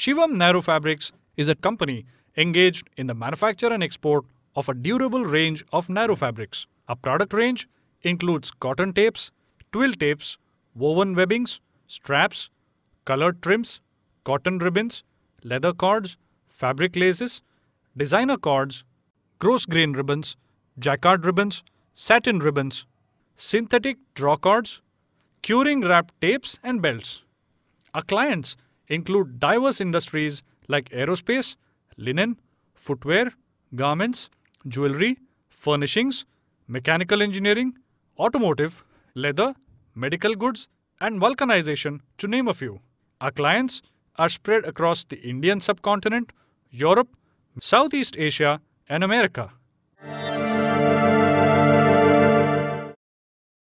Shivam Narrow Fabrics is a company engaged in the manufacture and export of a durable range of narrow fabrics. A product range includes cotton tapes, twill tapes, woven webbings, straps, colored trims, cotton ribbons, leather cords, fabric laces, designer cords, gross grain ribbons, jacquard ribbons, satin ribbons, synthetic draw cords, curing wrap tapes and belts. Our clients include diverse industries like aerospace, linen, footwear, garments, jewelry, furnishings, mechanical engineering, automotive, leather, medical goods, and vulcanization, to name a few. Our clients are spread across the Indian subcontinent, Europe, Southeast Asia, and America.